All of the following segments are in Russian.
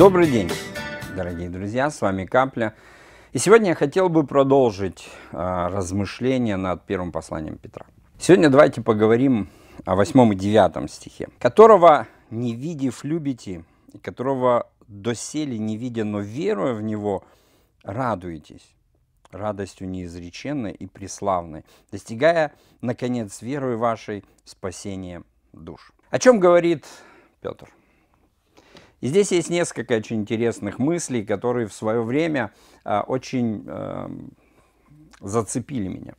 Добрый день, дорогие друзья, с вами Капля. И сегодня я хотел бы продолжить э, размышления над первым посланием Петра. Сегодня давайте поговорим о восьмом и девятом стихе, которого не видев любите, которого досели не видя, но веруя в него, радуетесь радостью неизреченной и преславной, достигая, наконец, верой вашей спасения душ. О чем говорит Петр? И здесь есть несколько очень интересных мыслей, которые в свое время э, очень э, зацепили меня.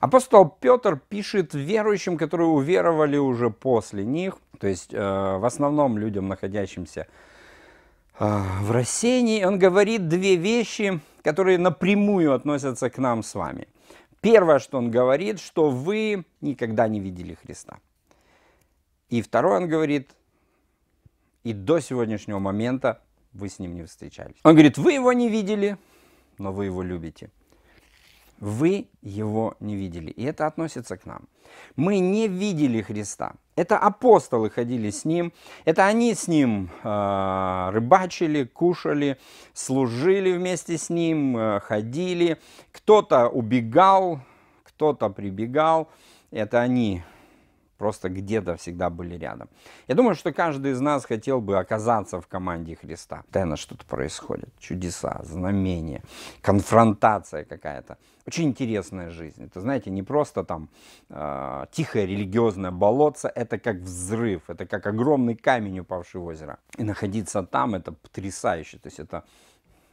Апостол Петр пишет верующим, которые уверовали уже после них, то есть э, в основном людям, находящимся э, в рассеянии, он говорит две вещи, которые напрямую относятся к нам с вами. Первое, что он говорит, что вы никогда не видели Христа. И второе, он говорит, и до сегодняшнего момента вы с ним не встречались. Он говорит, вы его не видели, но вы его любите. Вы его не видели. И это относится к нам. Мы не видели Христа. Это апостолы ходили с ним. Это они с ним э, рыбачили, кушали, служили вместе с ним, э, ходили. Кто-то убегал, кто-то прибегал. Это они просто где-то всегда были рядом. Я думаю, что каждый из нас хотел бы оказаться в команде Христа. Тайно что-то происходит, чудеса, знамения, конфронтация какая-то. Очень интересная жизнь. Это, знаете, не просто там э, тихое религиозное болотце, это как взрыв, это как огромный камень, упавший в озеро. И находиться там, это потрясающе, то есть это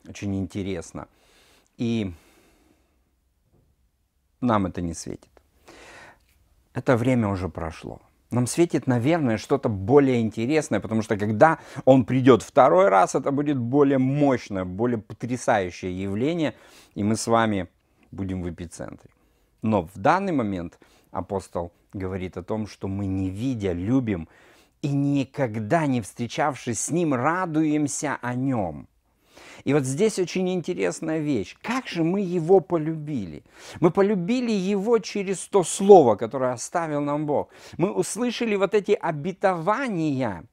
очень интересно. И нам это не светит это время уже прошло. Нам светит, наверное, что-то более интересное, потому что когда он придет второй раз, это будет более мощное, более потрясающее явление, и мы с вами будем в эпицентре. Но в данный момент апостол говорит о том, что мы, не видя, любим и никогда не встречавшись с ним, радуемся о нем. И вот здесь очень интересная вещь. Как как же мы его полюбили? Мы полюбили его через то слово, которое оставил нам Бог. Мы услышали вот эти обетования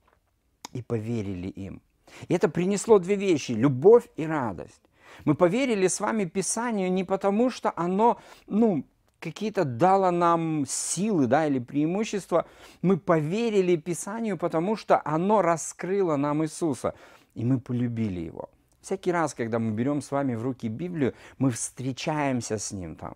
и поверили им. И это принесло две вещи – любовь и радость. Мы поверили с вами Писанию не потому, что оно, ну, какие-то дало нам силы, да, или преимущества. Мы поверили Писанию, потому что оно раскрыло нам Иисуса, и мы полюбили Его. Всякий раз, когда мы берем с вами в руки Библию, мы встречаемся с Ним там.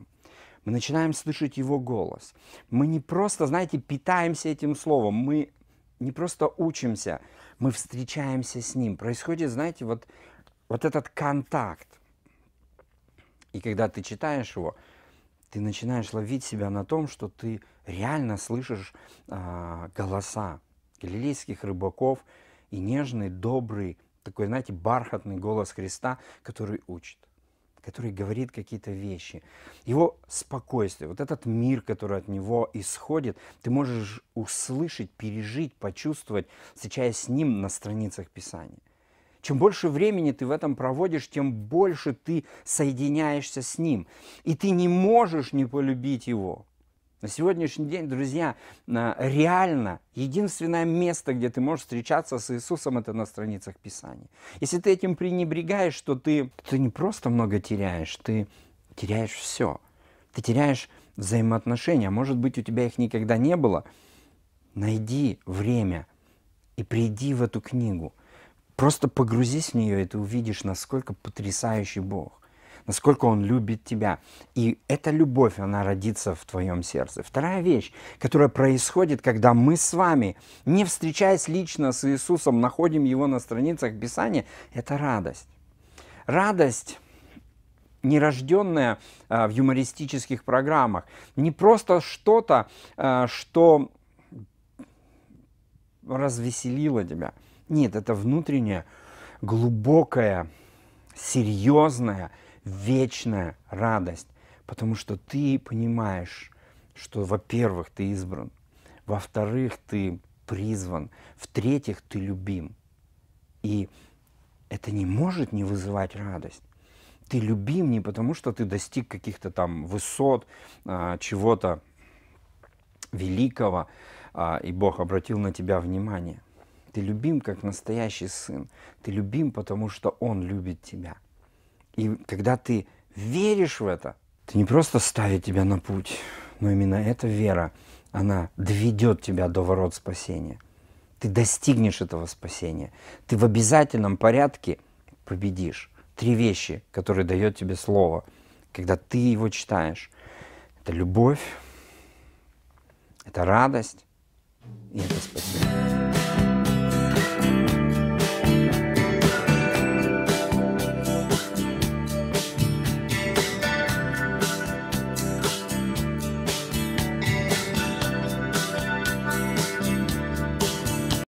Мы начинаем слышать Его голос. Мы не просто, знаете, питаемся этим словом, мы не просто учимся, мы встречаемся с Ним. Происходит, знаете, вот, вот этот контакт. И когда ты читаешь его, ты начинаешь ловить себя на том, что ты реально слышишь а, голоса галилейских рыбаков и нежный, добрый такой, знаете, бархатный голос Христа, который учит который говорит какие-то вещи. Его спокойствие, вот этот мир, который от него исходит, ты можешь услышать, пережить, почувствовать, встречаясь с ним на страницах Писания. Чем больше времени ты в этом проводишь, тем больше ты соединяешься с ним. И ты не можешь не полюбить его. На сегодняшний день, друзья, э, реально единственное место, где ты можешь встречаться с Иисусом, это на страницах Писания. Если ты этим пренебрегаешь, то ты, ты не просто много теряешь, ты теряешь все. Ты теряешь взаимоотношения. Может быть, у тебя их никогда не было. Найди время и приди в эту книгу. Просто погрузись в нее, и ты увидишь, насколько потрясающий Бог насколько он любит тебя. И эта любовь, она родится в твоем сердце. Вторая вещь, которая происходит, когда мы с вами, не встречаясь лично с Иисусом, находим Его на страницах Писания, это радость. Радость нерожденное э, а, в юмористических программах, не просто что-то, э, что развеселило тебя. Нет, это внутренняя глубокая серьезная вечная радость, потому что ты понимаешь, что, во-первых, ты избран, во-вторых, ты призван, в-третьих, ты любим. И это не может не вызывать радость. Ты любим не потому, что ты достиг каких-то там высот, а, чего-то великого, а, и Бог обратил на тебя внимание. Ты любим как настоящий сын. Ты любим, потому что Он любит тебя – и когда ты веришь в это, ты не просто ставит тебя на путь, но именно эта вера, она доведет тебя до ворот спасения. Ты достигнешь этого спасения. Ты в обязательном порядке победишь. Три вещи, которые дает тебе Слово, когда ты его читаешь. Это любовь, это радость и это спасение.